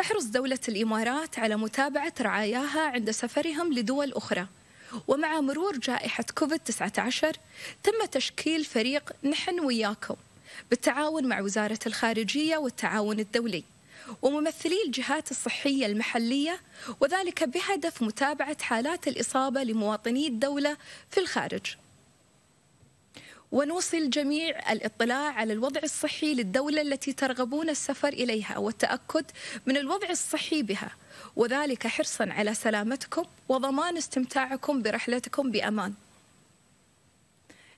تحرص دولة الإمارات على متابعة رعاياها عند سفرهم لدول أخرى ومع مرور جائحة كوفيد 19 تم تشكيل فريق نحن وياكم بالتعاون مع وزارة الخارجية والتعاون الدولي وممثلي الجهات الصحية المحلية وذلك بهدف متابعة حالات الإصابة لمواطني الدولة في الخارج ونوصل جميع الاطلاع على الوضع الصحي للدولة التي ترغبون السفر إليها والتأكد من الوضع الصحي بها وذلك حرصا على سلامتكم وضمان استمتاعكم برحلتكم بأمان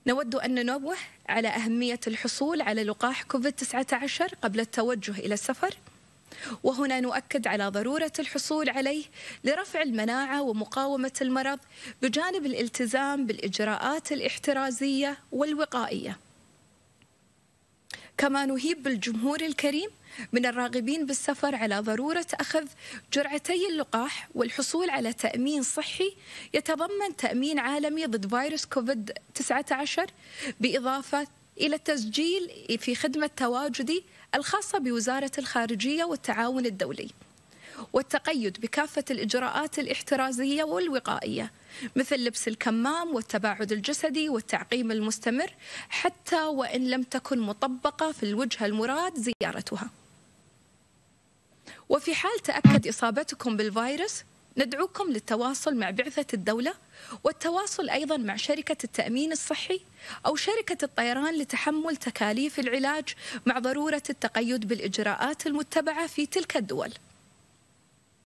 نود أن ننوه على أهمية الحصول على لقاح كوفيد-19 قبل التوجه إلى السفر وهنا نؤكد على ضرورة الحصول عليه لرفع المناعة ومقاومة المرض بجانب الالتزام بالإجراءات الاحترازية والوقائية كما نهيب بالجمهور الكريم من الراغبين بالسفر على ضرورة أخذ جرعتي اللقاح والحصول على تأمين صحي يتضمن تأمين عالمي ضد فيروس كوفيد 19 بإضافة إلى التسجيل في خدمة تواجدي الخاصة بوزارة الخارجية والتعاون الدولي والتقيد بكافة الإجراءات الاحترازية والوقائية مثل لبس الكمام والتباعد الجسدي والتعقيم المستمر حتى وإن لم تكن مطبقة في الوجهة المراد زيارتها وفي حال تأكد إصابتكم بالفيروس ندعوكم للتواصل مع بعثة الدولة والتواصل أيضا مع شركة التأمين الصحي أو شركة الطيران لتحمل تكاليف العلاج مع ضرورة التقيد بالإجراءات المتبعة في تلك الدول